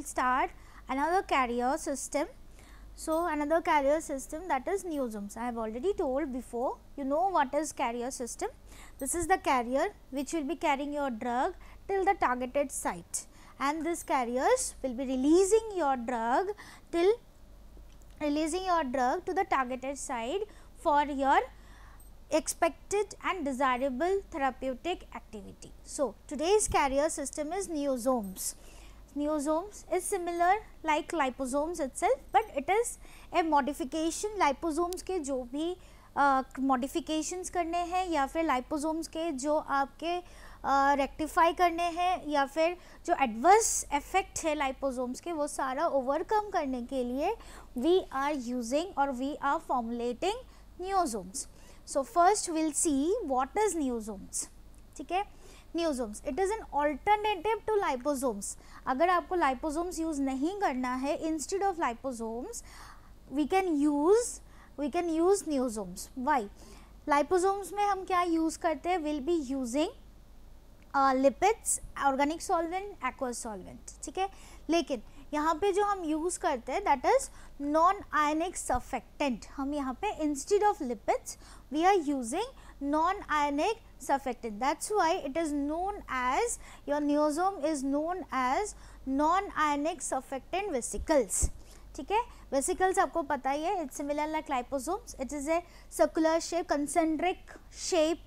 will start another carrier system. So, another carrier system that is neosomes. I have already told before you know what is carrier system. This is the carrier which will be carrying your drug till the targeted site and this carriers will be releasing your drug till releasing your drug to the targeted site for your expected and desirable therapeutic activity. So, today's carrier system is neosomes. neosomes is similar like liposomes itself but it is a modification liposomes के जो भी modifications uh, करने हैं या फिर liposomes के जो आपके रेक्टिफाई uh, करने हैं या फिर जो एडवर्स इफेक्ट है लाइपोसोम्स के वो सारा ओवरकम करने के लिए वी आर यूजिंग और we are formulating niosomes so first will see what is niosomes ठीक है niosomes it is an alternative to liposomes अगर आपको लाइपोजोम्स यूज़ नहीं करना है instead of liposomes we can use we can use niosomes why liposomes में हम क्या यूज़ करते हैं will be using lipids organic solvent aqueous solvent ठीक है लेकिन यहाँ पे जो हम यूज़ करते हैं that is non ionic surfactant हम यहाँ पे instead of lipids we are using non ionic is affected. That why it is known as your neosome is known as non-ionic surfactant vesicles. ठीक है वेसिकल्स आपको पता ही है it's similar like liposomes it is a circular shape concentric shape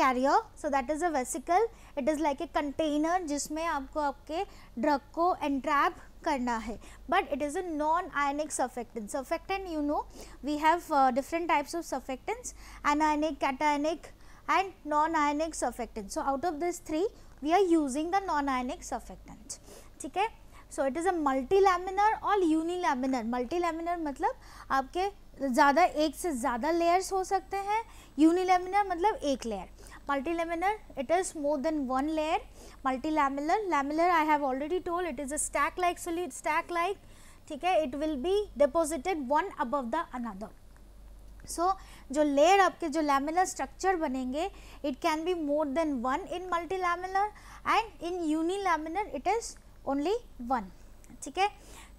carrier so that is a vesicle it is like a container जिसमें आपको आपके drug को एंट्रैप करना है but it is a non ionic surfactant surfactant you know we have different types of surfactants anionic cationic and non-ionic surfactant. So, out of these three we are using the non-ionic surfactant. ठीक है so it is अ मल्टीलैमिनर और यूनिलैमिनर मल्टीलैमिनर मतलब आपके ज़्यादा एक से ज़्यादा layers हो सकते हैं यूनिलैमिनर मतलब एक layer multilamellar it is more than one layer multilamellar lamellar i have already told it is a stack like solid stack like theek hai it will be deposited one above the another so जो layer आपके जो lamellar structure बनेंगे it can be more than one in multi lamellar and in uni unilamellar it is only one ठीक है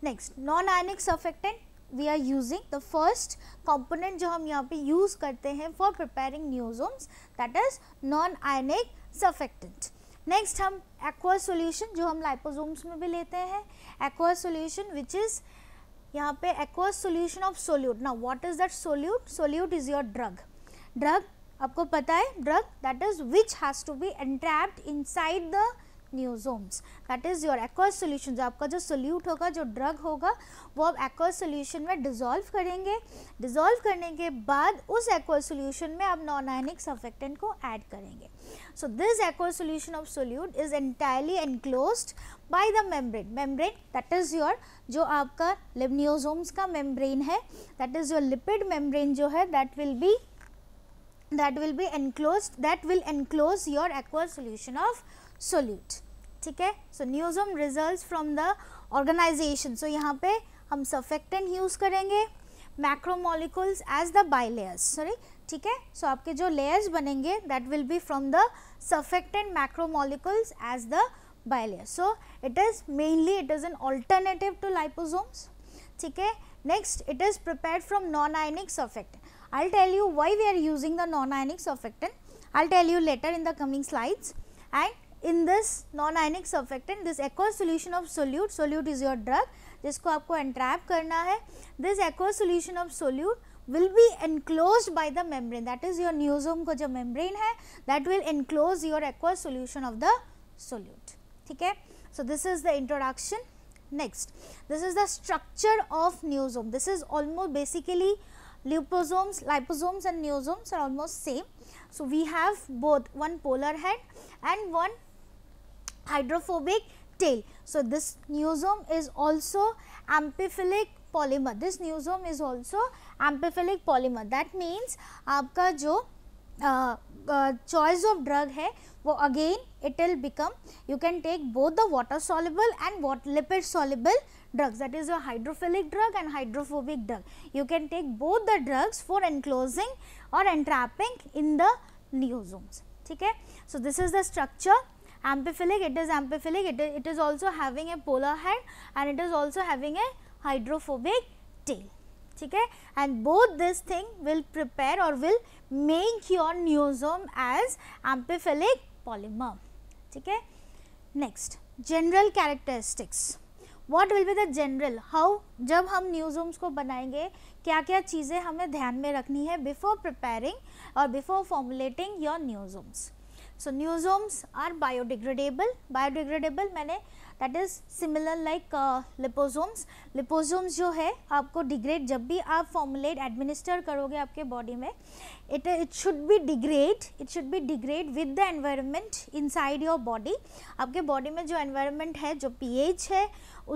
next non ionic surfactant we are using the first component जो हम यहाँ पे यूज़ करते हैं for preparing niosomes that is non ionic surfactant next हम aqua solution जो हम लाइपोजोम्स में भी लेते हैं एक्वा सोल्यूशन विच इज़ यहाँ पे एक्वस सोल्यूशन ऑफ सोल्यूट ना what is that solute solute is your drug drug आपको पता है drug that is which has to be entrapped inside the niosomes that is your aqueous solution जो आपका जो solute होगा जो ड्रग होगा वो आप एक्वस सोल्यूशन में डिजोल्व करेंगे डिजोल्व करने के बाद उस एक्वस सोल्यूशन में आप नॉन आयनिक सफेक्टेंट को ऐड करेंगे So, this aqueous solution of solute is entirely enclosed by the membrane. Membrane that is your jo aapka limnosomes ka membrane hai that is your lipid membrane jo hai that will be that will be enclosed that will enclose your aqueous solution of solute. ठीक है so niosome result from the organization so यहाँ पे हम surfactant use करेंगे macromolecules as the bilayers sorry ठीक So, so layers बनेंगे that will be from the surfactant macromolecules as the bilayer so it is mainly it is an alternative to liposomes ठीक next it is prepared from non ionic surfactant i'll tell you why we are using the non ionic surfactant i'll tell you later in the coming slides and in this non ionic surfactant this aqueous solution of solute solute is your drug जिसको आपको entrap करना है this aqueous solution of solute will be enclose by the membrane that is your niosome का जो membrane है that will enclose your aqueous solution of the solute ठीक है so this is the introduction next this is the structure of niosome this is almost basically liposomes liposomes and niosomes are almost same so we have both one polar head and one hydrophobic tail. So, this neosome is also amphiphilic polymer. This neosome is also amphiphilic polymer. That means aapka jo uh, uh, choice of drug hai, wo again it will become you can take both the water soluble and what lipid soluble drugs that is your hydrophilic drug and hydrophobic drug. You can take both the drugs for enclosing or entrapping in the neosomes. Okay? So, this is the structure. amphiphilic it is amphiphilic it is, it is also having a polar head and it is also having a hydrophobic tail ठीक है and both this thing will prepare और will make your niosome as amphiphilic polymer ठीक है next general characteristics what will be the general how जब हम न्यूजोम्स को बनाएंगे क्या क्या चीज़ें हमें ध्यान में रखनी है बिफोर प्रिपेयरिंग और before formulating your niosomes so newsomes are biodegradable biodegradable मैंने that is similar like liposomes liposomes जो है आपको डिग्रेड जब भी आप फॉर्मुलेट एडमिनिस्टर करोगे आपके बॉडी में it it should be degrade it should be degrade with the inside your body आपके बॉडी में जो एनवायरमेंट है जो पी एच है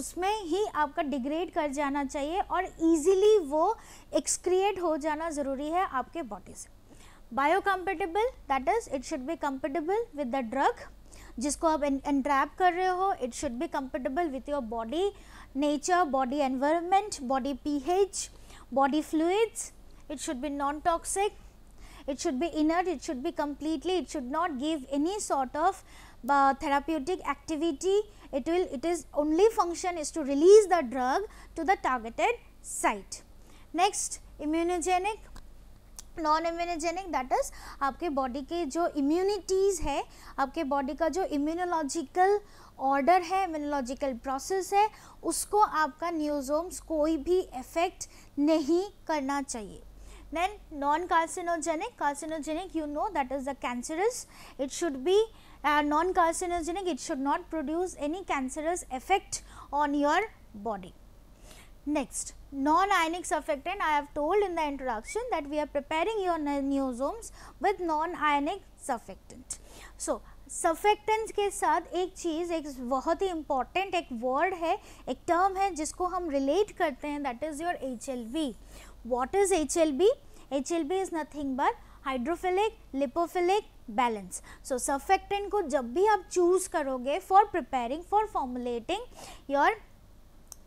उसमें ही आपका डिग्रेड कर जाना चाहिए और ईजिली वो एक्सक्रिएट हो जाना ज़रूरी है आपके बॉडी से biocompatible that is it should be compatible with the drug Just go entrap and रहे हो it should be compatible with your body nature body environment body pH body fluids it should be non toxic it should be inert it should be completely it should not give any sort of uh, therapeutic activity it will it is only function is to release the drug to the targeted site next immunogenic non immunogenic that is आपके body के जो immunities है आपके body का जो immunological order है immunological process है उसको आपका न्यूजोम्स कोई भी इफेक्ट नहीं करना चाहिए then non carcinogenic carcinogenic you know that is the cancerous it should be non carcinogenic it should not produce any cancerous effect on your body Next, non-ionic surfactant I have told in the introduction that we are preparing your neosomes with non-ionic surfactant. So, surfactant के साथ एक चीज़ एक बहुत ही important एक word है एक term है जिसको हम रिलेट करते हैं that is your H L B what is H L B H L B is nothing but hydrophilic lipophilic balance so surfactant को जब भी आप चूज़ करोगे for preparing for formulating your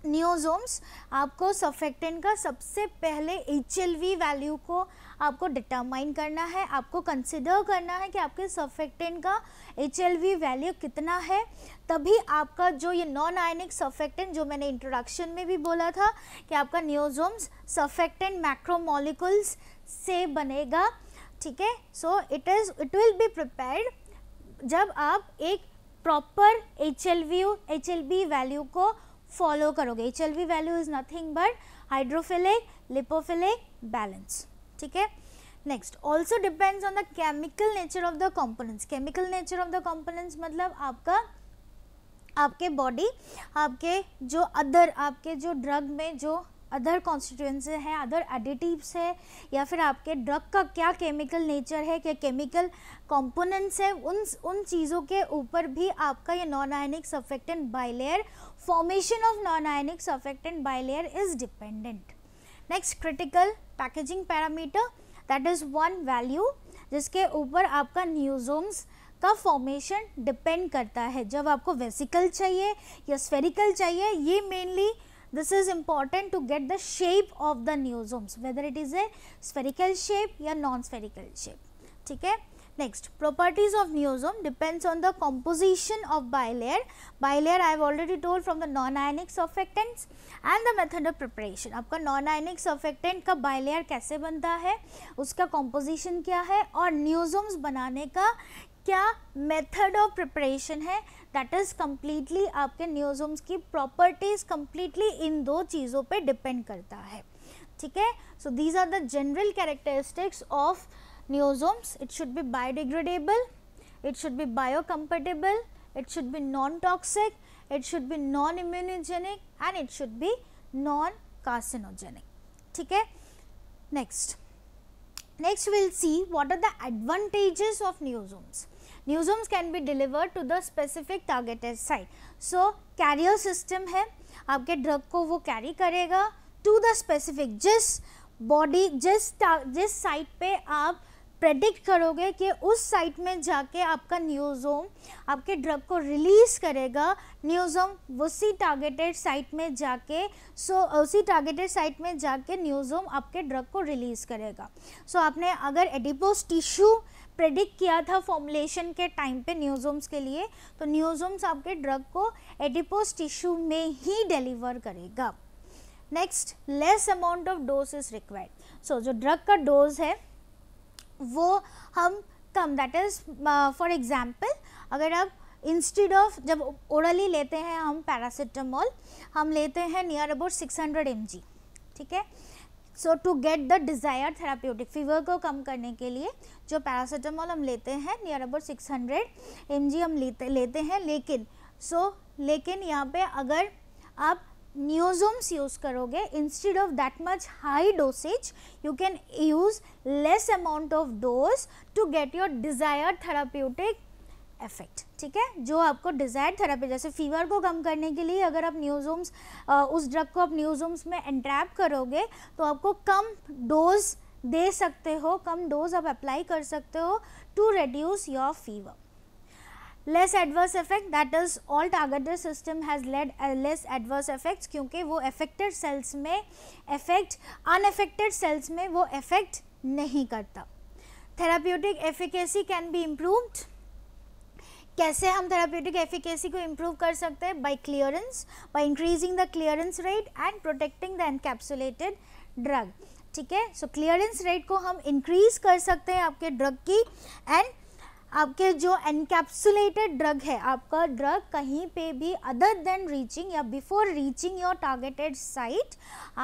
niosomes आपको सफेक्टेंट का सबसे पहले एच वैल्यू को आपको डिटरमाइन करना है आपको कंसिडर करना है कि आपके सफेक्टेंट का एच वैल्यू कितना है तभी आपका जो ये नॉन आयनिक सफेक्टेंट जो मैंने इंट्रोडक्शन में भी बोला था कि आपका न्योजोम्स सफेक्टेंट मैक्रोमोलिकुल्स से बनेगा ठीक है so it is it will be prepare जब आप एक प्रॉपर एच एल वैल्यू को फॉलो करोगे H L B value is nothing but hydrophilic lipophilic balance ठीक है next also depends on the chemical nature of the components chemical nature of the components मतलब आपका आपके बॉडी आपके जो other आपके जो ड्रग में जो अदर कॉन्स्टिट्यूंसी हैं अदर एडिटिव्स है या फिर आपके ड्रग का क्या केमिकल नेचर है क्या केमिकल कंपोनेंट्स है उन उन चीज़ों के ऊपर भी आपका ये non ionic surfactant bilayer formation of non ionic surfactant bilayer is dependent next critical packaging parameter that is one value जिसके ऊपर आपका न्यूजोम्स का फॉर्मेशन डिपेंड करता है जब आपको वेसिकल चाहिए या स्फेरिकल चाहिए ये mainly This is important to get the shape of the neosomes whether it is a spherical shape or non-spherical shape theek hai Next, properties of neosome depends on the composition of bilayer. Bilayer I have already told from the non-ionic surfactants and the method of preparation. aapka non-ionic surfactant ka bilayer kaise banta hai uska composition kya hai aur neosomes banane ka क्या method of preparation है that is completely आपके niosomes की properties completely in दो चीज़ों पे depend करता है ठीक है so these are the general characteristics of niosomes it should be biodegradable it should be bio comfortable it should be non toxic it should be non immunogenic and it should be non carcinogenic ठीक है next next will see what are the advantages of niosomes niosomes can be delivered to the specific targeted site so carrier system है आपके drug को वो carry करेगा to the specific जिस body जिस जिस साइट पे आप प्रेडिक्ट करोगे कि उस साइट में जाके आपका न्यूज़ोम आपके ड्रग को रिलीज़ करेगा न्यूज़ोम उसी टारगेटेड साइट में जाके सो so, उसी टारगेटेड साइट में जाके न्यूज़ोम आपके ड्रग को रिलीज़ करेगा सो so, आपने अगर एडिपोस टिश्यू प्रेडिक्ट किया था फॉर्मुलेशन के टाइम पे न्यूजोम्स के लिए तो न्यूजोम्स आपके ड्रग को एडिपोस टिश्यू में ही डिलीवर करेगा next less amount of dose is required so जो ड्रग का डोज है वो हम कम दैट इज फॉर एग्जाम्पल अगर आप इंस्टेड ऑफ जब ओरली लेते हैं हम पैरासीटामोल हम लेते हैं नियर अबाउट 600 हंड्रेड ठीक है so to get the desire therapeutic fever को कम करने के लिए जो पैरासीटामोल हम लेते हैं near about six hundred M G हम लेते लेते हैं लेकिन सो so, लेकिन यहाँ पे अगर आप न्यूजोम्स यूज़ करोगे instead of that much high dosage you can use less amount of dose to get your desire therapeutic effect ठीक है जो आपको डिजायर्ड थेरेपी जैसे फीवर को कम करने के लिए अगर आप न्यूजोम्स उस ड्रग को आप न्यूजोम्स में एंट्रैप करोगे तो आपको कम डोज दे सकते हो कम डोज आप अप्लाई कर सकते हो to reduce your fever less adverse effect that is all targeted system has led less adverse effects क्योंकि वो एफेक्टेड सेल्स में इफेक्ट एफेक्टेड सेल्स में वो इफेक्ट नहीं करता therapeutic efficacy can be improved कैसे हम थेरापेटिक एफिकेसी को इम्प्रूव कर सकते हैं by clearance by increasing the clearance rate and protecting the encapsulated drug ठीक है सो क्लियरेंस रेट को हम इंक्रीज कर सकते हैं आपके ड्रग की एंड आपके जो एनकैप्सुलेटेड ड्रग है आपका ड्रग कहीं पे भी अदर देन रीचिंग या before reaching your targeted site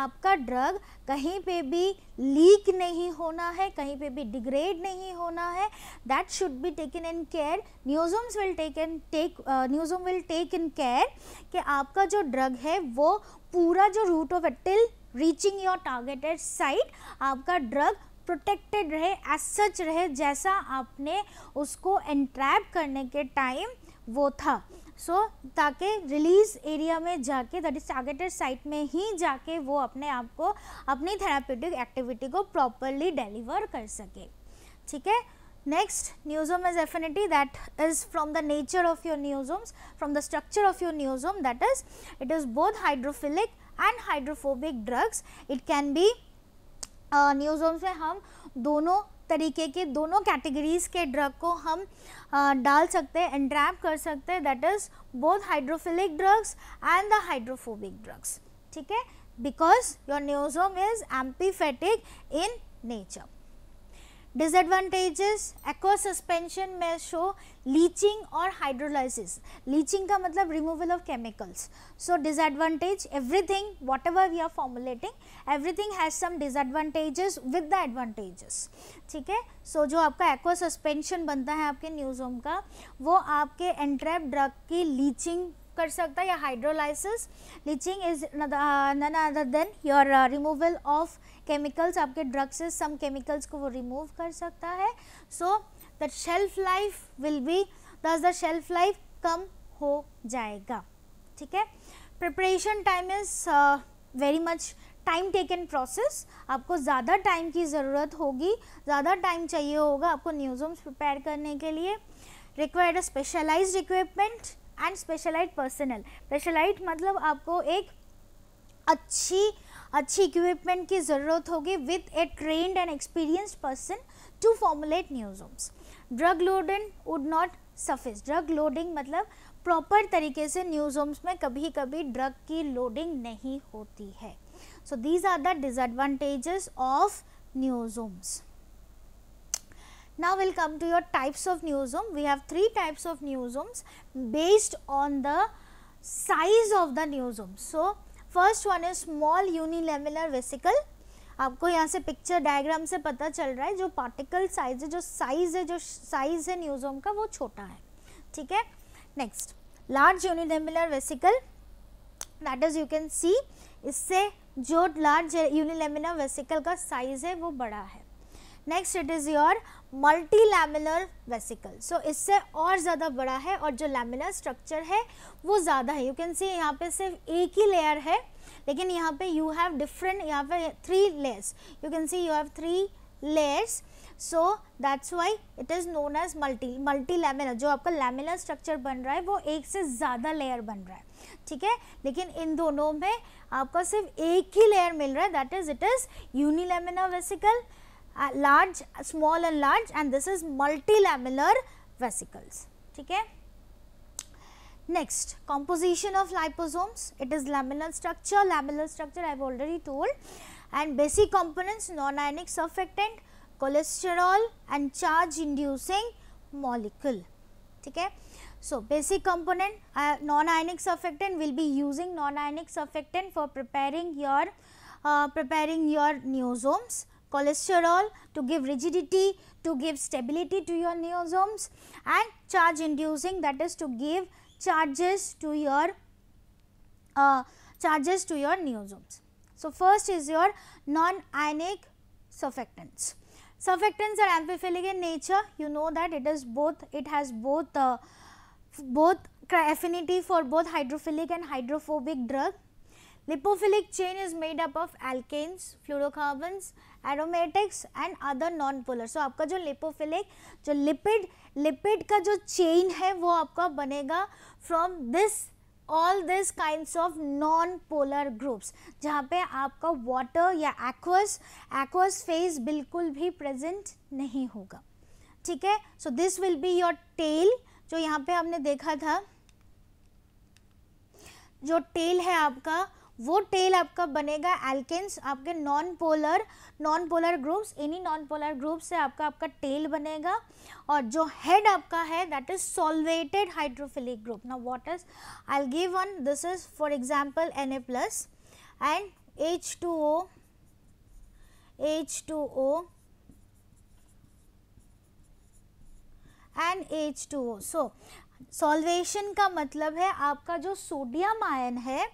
आपका ड्रग कहीं पे भी लीक नहीं होना है कहीं पे भी डिग्रेड नहीं होना है that should be taken in care niosomes will take in take niosome will take in care कि आपका जो ड्रग है वो पूरा जो route of till reaching your targeted site आपका ड्रग प्रोटेक्टेड रहे एज सच रहे जैसा आपने उसको एंट्रैप करने के टाइम वो था सो so, ताकि रिलीज एरिया में जाके दैट इज टारगेटेड साइट में ही जाके वो अपने आप को अपनी थेरापिटिक एक्टिविटी को प्रॉपरली डिलीवर कर सके ठीक है next niosome is definitely that is from the nature of your niosomes from the structure of your niosome that is it is both hydrophilic and hydrophobic drugs it can be niosomes में हम दोनों तरीके के दोनों categories के drug को हम आ, डाल सकते हैं एंट्रैप कर सकते हैं that is both hydrophilic drugs and the hydrophobic drugs ठीक है because your neosome is amphipathic in nature disadvantages aqueous suspension में शो लीचिंग और हाइड्रोलाइसिस लीचिंग का मतलब removal of chemicals so disadvantage everything whatever we are formulating everything has some disadvantages with the advantages ठीक है सो जो आपका एक्व suspension बनता है आपके न्यूज़ोम का वो आपके एंट्रैप ड्रग की लीचिंग कर सकता है या hydrolysis leaching is none other than your removal of chemicals आपके ड्रग से सम केमिकल्स को वो रिमूव कर सकता है so the shelf life will be less the shelf life कम हो जाएगा ठीक है preparation time is very much time taken process आपको ज़्यादा टाइम की ज़रूरत होगी ज़्यादा टाइम चाहिए होगा आपको न्यूज़ोम्स प्रिपेयर करने के लिए required a specialized equipment and specialized personal specialized मतलब आपको एक अच्छी अच्छी इक्विपमेंट की ज़रूरत होगी with a trained and experienced person to formulate niosomes drug loading would not suffice drug loading मतलब प्रॉपर तरीके से न्यूज़ोम्स में कभी कभी ड्रग की लोडिंग नहीं होती है so these are the disadvantages of niosomes Now, we will come to your types of neosome. We have three types of neosomes based on the size of the neosome. So, first one is small unilamellar vesicle. आपको यहाँ से picture diagram से पता चल रहा है जो particle size है जो साइज है जो साइज है न्यूजोम का वो छोटा है ठीक है next large unilamellar vesicle that is you can see इससे जो लार्ज यूनिलेमुलर वेसिकल का साइज है वो बड़ा है next it is your multi lamellar vesicle so इससे और ज़्यादा बड़ा है और जो लैमिनर स्ट्रक्चर है वो ज़्यादा है यू कैन सी यहाँ पे सिर्फ एक ही लेयर है लेकिन यहाँ पे यू हैव डिफरेंट यहाँ पे three layers you can see you have three layers so that's why it is known as multi multi lamellar जो आपका लैमिनर स्ट्रक्चर बन रहा है वो एक से ज़्यादा लेयर बन रहा है ठीक है लेकिन इन दोनों में आपका सिर्फ एक ही लेयर मिल रहा है that is it is unilamellar vesicle uh, large, uh, small and large and this is multilamellar vesicles. Okay? Next, composition of liposomes, it is lamellar structure, lamellar structure I have already told and basic components non-ionic surfactant, cholesterol and charge inducing molecule. Okay? So, basic component uh, non-ionic surfactant will be using non-ionic surfactant for preparing your uh, preparing your neosomes cholesterol to give rigidity, to give stability to your neosomes and charge inducing that is to give charges to your uh, charges to your neosomes. So, first is your non-ionic surfactants. Surfactants are amphiphilic in nature. You know that it is both, it has both, uh, both affinity for both hydrophilic and hydrophobic drug. Lipophilic chain is made up of alkanes, fluorocarbons, aromatics and other non-polar. So आपका जो lipophilic जो lipid lipid का जो chain है वो आपका बनेगा from this all these kinds of non-polar groups जहाँ पे आपका water या aqueous aqueous phase बिल्कुल भी present नहीं होगा ठीक है so this will be your tail जो यहाँ पे हमने देखा था जो टेल है आपका वो टेल आपका बनेगा एल्केन्स आपके non polar non polar groups any non polar group से आपका आपका टेल बनेगा और जो हेड आपका है that is solvated hydrophilic group ना what is I give one this is for example N A plus and H two O H two O and H two O so solvation का मतलब है आपका जो sodium ion है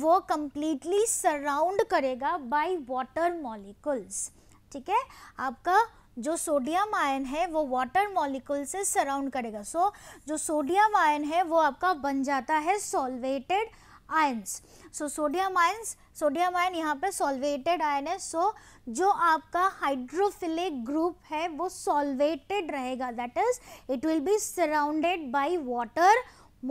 वो completely surround करेगा by water molecules ठीक है आपका जो सोडियम आयन है वो वाटर मॉलिकल से सराउंड करेगा सो so, जो सोडियम आयन है वो आपका बन जाता है solvated ions so sodium ions sodium ion यहाँ पे सॉल्वेटेड आयन है सो so, जो आपका हाइड्रोफिलिक ग्रुप है वो सॉल्वेटेड रहेगा that is it will be surrounded by water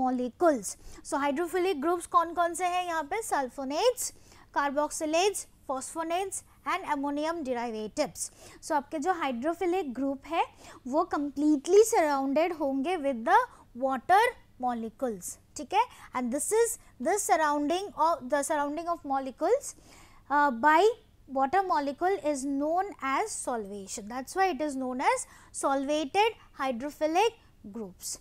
molecules so hydrophilic groups कौन कौन से हैं यहाँ पे sulfonates carboxylates phosphonates and ammonium derivatives so आपके जो हाइड्रोफिलिक ग्रुप है वो कम्प्लीटली सराउंडेड होंगे विद द वाटर मॉलिकुल्स ठीक है and this is the surrounding of the surrounding of molecules uh, by water molecule is known as solvation that's why it is known as solvated hydrophilic groups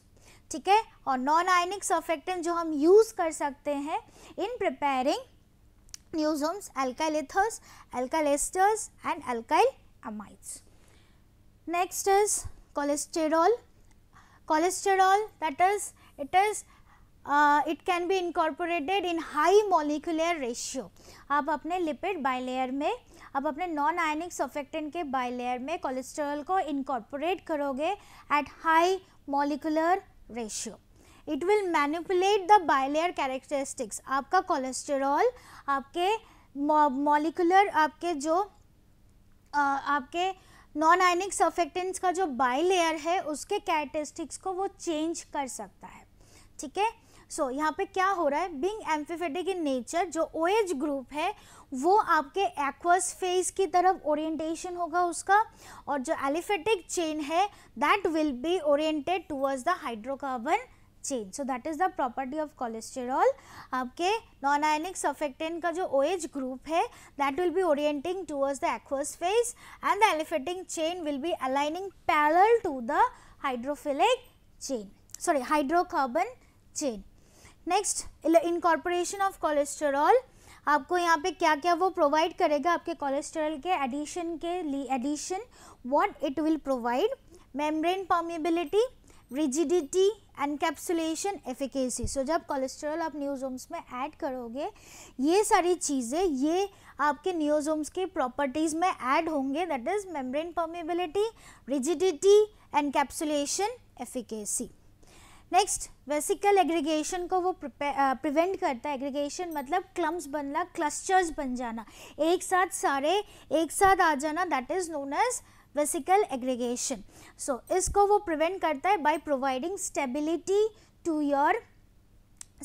ठीक है और non ionic surfactant जो हम use कर सकते हैं in preparing niosomes alkyl ethers, alkyl esters and alkyl amides. Next is cholesterol. Cholesterol that is it is uh, it can be incorporated in high molecular ratio. आप अपने lipid bilayer में आप अपने non ionic surfactant के bilayer में cholesterol को incorporate करोगे at high molecular ratio. It will manipulate the bilayer characteristics. आपका cholesterol आपके molecular आपके जो uh, आपके नॉन आयनिक सर्फेक्टेंट्स का जो बाई लेयर है उसके कैरेटिस्टिक्स को वो चेंज कर सकता है ठीक है सो so, यहाँ पे क्या हो रहा है बिंग एम्फीफेटिक इन नेचर जो ओ OH ग्रुप है वो आपके एक्वस फेज की तरफ ओरिएंटेशन होगा उसका और जो एलिफेटिक चेन है that will be oriented towards the hydrocarbon chain so that is the property of cholesterol आपके नॉन आयनिक सफेक्टेंट का जो ओ OH ग्रुप है that will be orienting towards the aqueous phase and the aliphatic chain will be aligning parallel to the hydrophilic chain sorry hydrocarbon chain next incorporation of cholesterol आपको यहाँ पे क्या क्या वो provide करेगा आपके cholesterol के एडिशन के लिए addition what it will provide membrane permeability rigidity encapsulation efficacy so जब कोलेस्ट्रॉल आप न्यूजोम्स में ऐड करोगे ये सारी चीज़ें ये आपके न्यूजोम्स के प्रॉपर्टीज़ में ऐड होंगे that is membrane permeability rigidity encapsulation efficacy next vesicle aggregation को वो प्रिवेंट uh, करता है एग्रीगेशन मतलब क्लम्स बनना क्लस्टर्स बन जाना एक साथ सारे एक साथ आ जाना that is known as vesicle aggregation so इसको वो प्रिवेंट करता है by providing stability to your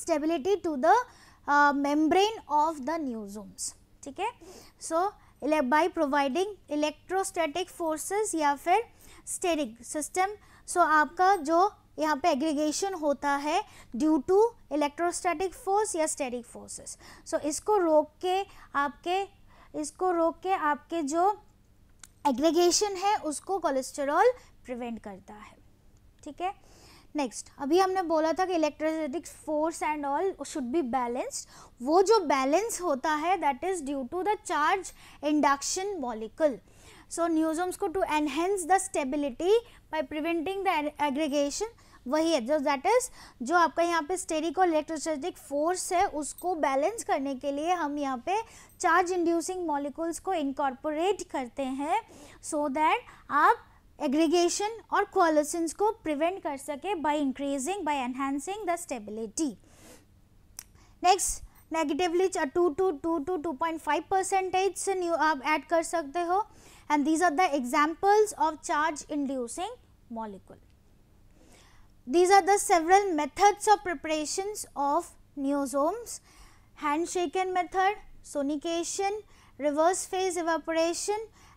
stability to the membrane of the niosomes ठीक है so by providing electrostatic forces या फिर स्टेरिक सिस्टम सो आपका जो यहाँ पे एग्रीगेशन होता है ड्यू टू इलेक्ट्रोस्टैटिक फोर्स या स्टेरिक फोर्सेस सो इसको रोक के आपके इसको रोक के आपके जो एग्रीगेशन है उसको कोलेस्टेरॉल प्रिवेंट करता है ठीक है नेक्स्ट अभी हमने बोला था कि electrostatic force and all should be balanced वो जो बैलेंस होता है that is due to the charge induction molecule so niosomes को to enhance the stability by preventing the aggregation वही है जो दैट इज जो आपका यहाँ पे स्टेरिको इलेक्ट्रोस्टेटिक फोर्स है उसको बैलेंस करने के लिए हम यहाँ पे चार्ज इंड्यूसिंग मॉलिक्यूल्स को इनकॉर्पोरेट करते हैं सो so दैट आप एग्रीगेशन और कोलेसेंस को प्रिवेंट कर सके by increasing by enhancing the stability next negatively two two two two two point five percentage से न्यू आप ऐड कर सकते हो and these are the examples of charge inducing molecule. These are the several methods of preparations of neosomes, handshaken method, sonication, reverse phase evaporation,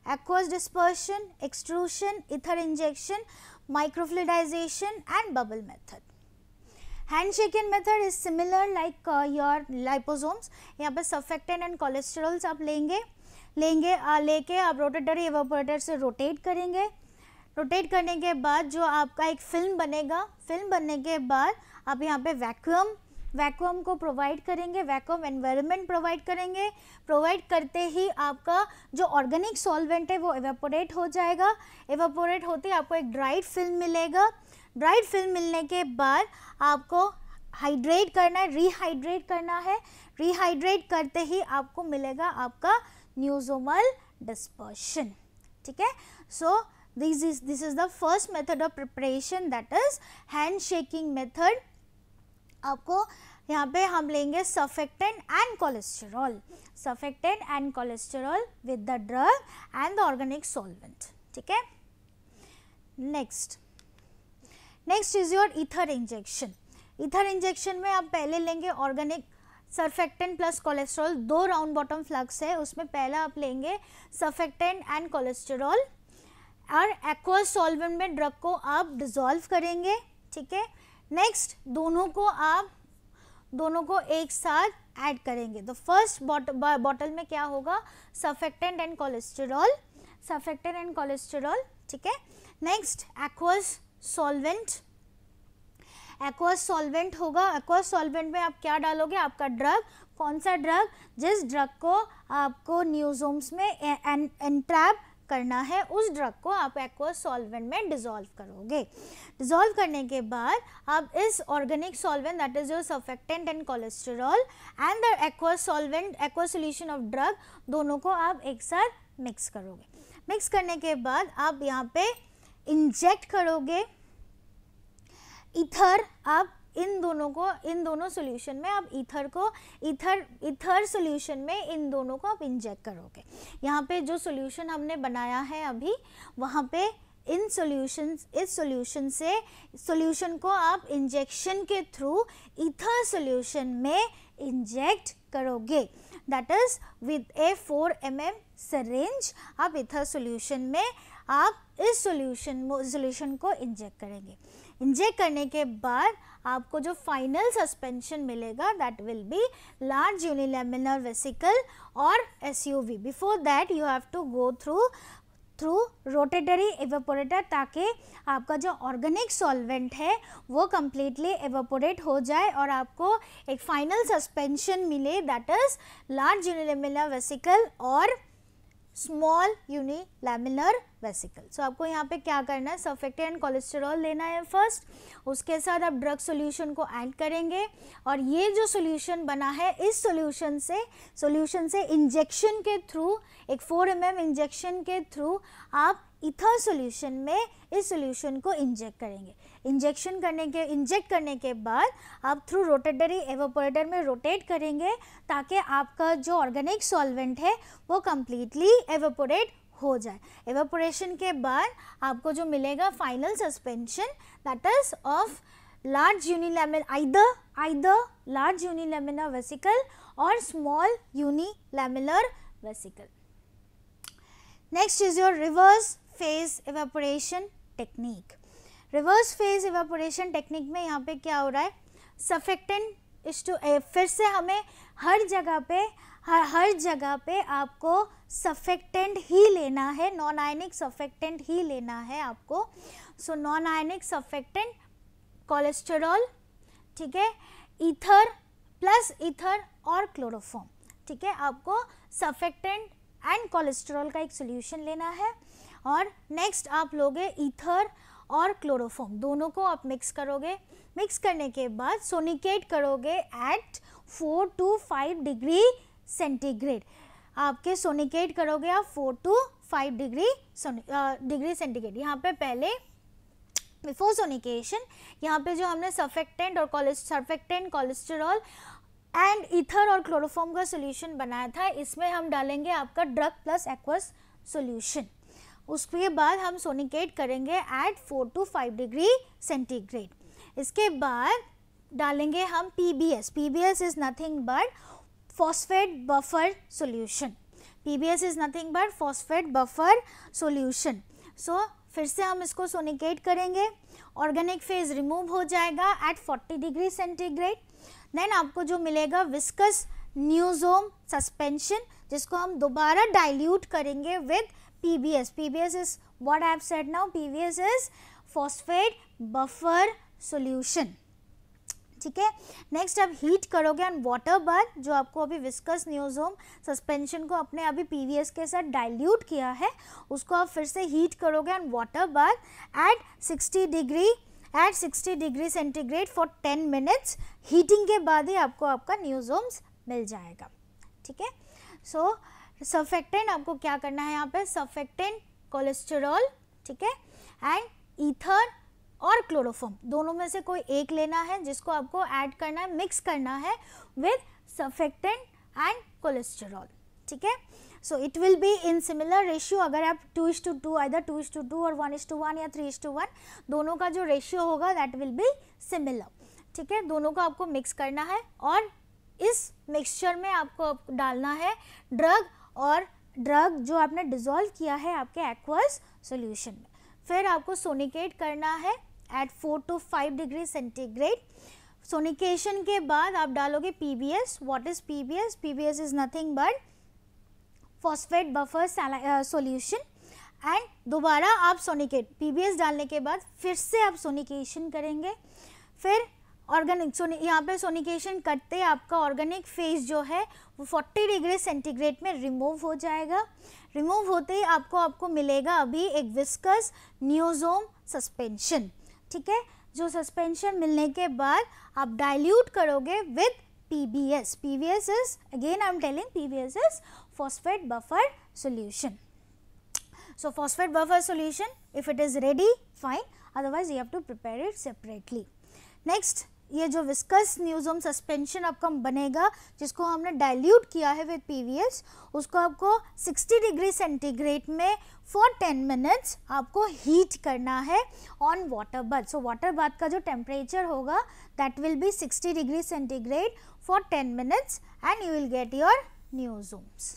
aqueous dispersion, extrusion, ether injection, microfluidization and bubble method. Hand shaken method is similar like your liposomes यहाँ पर surfactant and cholesterols आप लेंगे लेंगे लेके आप rotator evaporator से rotate करेंगे rotate करने के बाद जो आपका एक फिल्म बनेगा फिल्म बनने के बाद आप यहाँ पे वैक्यूम वैक्यूम को प्रोवाइड करेंगे वैक्यूम एनवायरनमेंट प्रोवाइड करेंगे प्रोवाइड करते ही आपका जो ऑर्गेनिक सॉल्वेंट है वो एवेपोरेट हो जाएगा एवेपोरेट होते ही आपको एक ड्राइड फिल्म मिलेगा ड्राइड फिल्म मिलने के बाद आपको हाइड्रेट करना है रिहाइड्रेट करना है रिहाइड्रेट करते ही आपको मिलेगा आपका न्यूजोमल डिस्पर्शन ठीक है so this is this is the first method of preparation that is hand shaking method आपको यहाँ पे हम लेंगे surfactant and cholesterol surfactant and cholesterol with the drug and the organic solvent ठीक है next next is your ether injection ether injection में आप पहले लेंगे ऑर्गेनिक सर्फेक्टेंट प्लस कोलेस्ट्रॉल दो राउंड बॉटम फ्लक्स है उसमें पहला आप लेंगे सर्फेक्टेंट एंड कोलेस्ट्रॉल और एक्वस सॉल्वेंट में ड्रग को आप डिजोल्व करेंगे ठीक है नेक्स्ट दोनों को आप दोनों को एक साथ ऐड करेंगे तो फर्स्ट बॉटल में क्या होगा surfactant and cholesterol surfactant and cholesterol ठीक है next aqueous solvent aqueous solvent होगा एक्वस सॉल्वेंट में आप क्या डालोगे आपका ड्रग कौन सा ड्रग जिस ड्रग को आपको न्यूजोम्स में एंट्रैप करना है उस ड्रग को आप एक्वस सॉल्वेंट में डिजोल्व करोगे डिजोल्व करने के बाद आप इस organic solvent that is your surfactant and cholesterol and the aqueous solvent aqueous solution of drug दोनों को आप एक साथ मिक्स करोगे मिक्स करने के बाद आप यहाँ पे इंजेक्ट करोगे इथर अब इन दोनों को इन दोनों सोल्यूशन में आप इथर को इथर इथर सोल्यूशन में इन दोनों को आप इंजेक्ट करोगे यहाँ पे जो सोल्यूशन हमने बनाया है अभी वहाँ पे इन सोल्यूशन इस सोल्यूशन से सोल्यूशन को आप इंजेक्शन के थ्रू इथर सोल्यूशन में इंजेक्ट करोगे that is with a four M M syringe आप इथर सोल्यूशन में आप इस सोल्यूशन सोल्यूशन को इंजेक्ट करेंगे इंजेक्ट करने के बाद आपको जो फाइनल सस्पेंशन मिलेगा that will be large unilamellar vesicle और S U V before that you have to go through through rotatory evaporator ताकि आपका जो ऑर्गेनिक सॉल्वेंट है वो कम्प्लीटली एवेपोरेट हो जाए और आपको एक फाइनल सस्पेंशन मिले that is large unilamellar vesicle और स्मॉल यूनिलैमिनर वेसिकल सो आपको यहाँ पे क्या करना है एंड कोलेस्टेरॉल लेना है फर्स्ट उसके साथ आप ड्रग सॉल्यूशन को ऐड करेंगे और ये जो सॉल्यूशन बना है इस सॉल्यूशन से सॉल्यूशन से इंजेक्शन के थ्रू एक 4 एम mm इंजेक्शन के थ्रू आप इथर सॉल्यूशन में इस सॉल्यूशन को इंजेक्ट करेंगे इंजेक्शन करने के इंजेक्ट करने के बाद आप थ्रू रोटेटरी एवोपोरेटर में रोटेट करेंगे ताकि आपका जो ऑर्गेनिक सॉल्वेंट है वो कम्प्लीटली एवोपोरेट हो जाए एवोपोरेशन के बाद आपको जो मिलेगा final suspension that is of large unilamellar आईद आईद लार्ज यूनिलेमिनर वेसिकल और small unilamellar vesicle next is your reverse phase evaporation technique reverse phase evaporation technique में यहाँ पे क्या हो रहा है सफेक्टेंट इस टू फिर से हमें हर जगह पे हर हर जगह पे आपको सफेक्टेंट ही लेना है नॉन आयनिक सफेक्टेंट ही लेना है आपको सो नॉन आयनिक सफेक्टेंट कोलेस्टेरॉल ठीक है ईथर प्लस ईथर और क्लोरोफॉम ठीक है आपको सफेक्टेंट एंड कोलेस्टेरॉल का एक सोल्यूशन लेना है और नेक्स्ट आप लोगे ईथर और क्लोरोफॉम दोनों को आप मिक्स करोगे मिक्स करने के बाद सोनिकेट करोगे at four to five degree centigrade आपके सोनिकेट करोगे आप four to five degree degree centigrade यहाँ पे पहले बिफोर सोनिकेशन यहाँ पे जो हमने सर्फेक्टेंट और सर्फेक्टेंट कोलेस्टेरॉल एंड ईथर और क्लोरोफॉम का सोल्यूशन बनाया था इसमें हम डालेंगे आपका ड्रग प्लस एक्वस सोल्यूशन उसके बाद हम सोनिकेट करेंगे at four to five degree centigrade इसके बाद डालेंगे हम P B S P B S is nothing but phosphate buffer solution P B S is nothing but phosphate buffer solution so फिर से हम इसको सोनिकेट करेंगे ऑर्गेनिक फेज रिमूव हो जाएगा एट 40 डिग्री सेंटीग्रेड देन आपको जो मिलेगा विस्कस न्यूजोम सस्पेंशन जिसको हम दोबारा डाइल्यूट करेंगे with PBS. PBS is what I have said now, PBS is phosphate buffer solution. ठीक है नेक्स्ट आप हीट करोगे एंड वाटर बाद जो आपको अभी विस्कस न्यूजोम सस्पेंशन को अपने अभी पीवीएस के साथ डाइल्यूट किया है उसको आप फिर से हीट करोगे and water bath at 60 degree at 60 degree centigrade for 10 minutes heating के बाद ही आपको आपका न्यूजोम्स मिल जाएगा ठीक है सो so, सर्फेक्टेंट आपको क्या करना है यहाँ पे सर्फेक्टेंट कोलेस्टेरॉल ठीक है एंड ईथर और क्लोरोफॉम दोनों में से कोई एक लेना है जिसको आपको ऐड करना है मिक्स करना है विद सर्फेक्टेंट एंड कोलेस्टेरॉल ठीक है so it will be in similar ratio अगर आप two is two two other two is two two और वन इज टू वन या थ्री इज टू वन दोनों का जो रेशियो होगा दैट विल बी सिमिलर ठीक है दोनों को आपको मिक्स करना है और इस मिक्सचर में आपको डालना है ड्रग और ड्रग जो आपने डिजोल्व किया है आपके एक्वस सोल्यूशन में फिर आपको सोनिकेट करना है at four to five degree centigrade sonication के बाद आप डालोगे P B S what is P B S P B S is nothing but phosphate buffer solution and दोबारा आप सोनिकेट पी बी एस डालने के बाद फिर से आप सोनिकेशन करेंगे फिर ऑर्गेनिक सोनी यहाँ पे सोनिकेशन करते आपका ऑर्गेनिक फेस जो है वो 40 डिग्री सेंटीग्रेड में रिमूव हो जाएगा रिमूव होते ही आपको आपको मिलेगा अभी एक विस्कस न्यूजोम सस्पेंशन ठीक है जो सस्पेंशन मिलने के बाद आप डाइल्यूट करोगे with V S is again I am telling P V S is phosphate buffer solution so phosphate buffer solution if it is ready fine otherwise you have to prepare it separately next ये जो viscous न्यूज़ोम suspension आपका बनेगा जिसको हमने dilute किया है with PVS उसको आपको 60 डिग्री सेंटीग्रेड में फॉर 10 मिनट्स आपको हीट करना है on water bath so water bath का जो टेम्परेचर होगा that will be 60 degree centigrade for 10 minutes and you will get your niosomes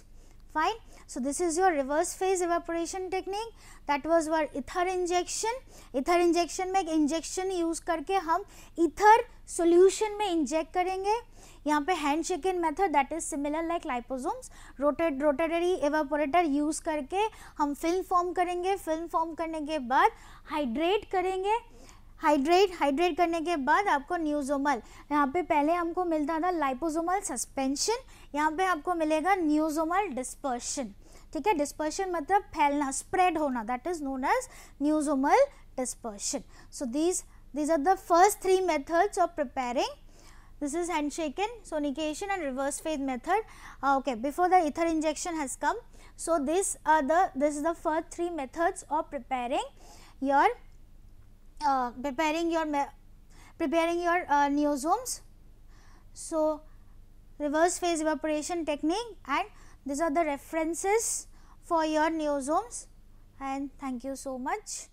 fine So, this is your reverse phase evaporation technique that was our ether injection. Ether injection में injection use करके हम ether solution में inject करेंगे यहाँ पे hand shaken method that is similar like liposomes rotate rotatory evaporator use करके हम film form करेंगे फिल्म फॉर्म करने के बाद हाइड्रेट करेंगे हाइड्रेट हाइड्रेट करने के बाद आपको न्यूजोमल यहाँ पे पहले हमको मिलता था लाइपोजोमल सस्पेंशन यहाँ पे आपको मिलेगा न्यूजोमल डिस्पर्शन ठीक है डिस्पर्शन मतलब फैलना स्प्रेड होना that is known as niosomal dispersion so these these are the first three methods of preparing this is hand shake in sonication and reverse phase method okay before the ether injection has come so this are the this is the first three methods of preparing your uh, preparing your preparing your uh, neosomes. So, reverse phase evaporation technique and these are the references for your neosomes and thank you so much.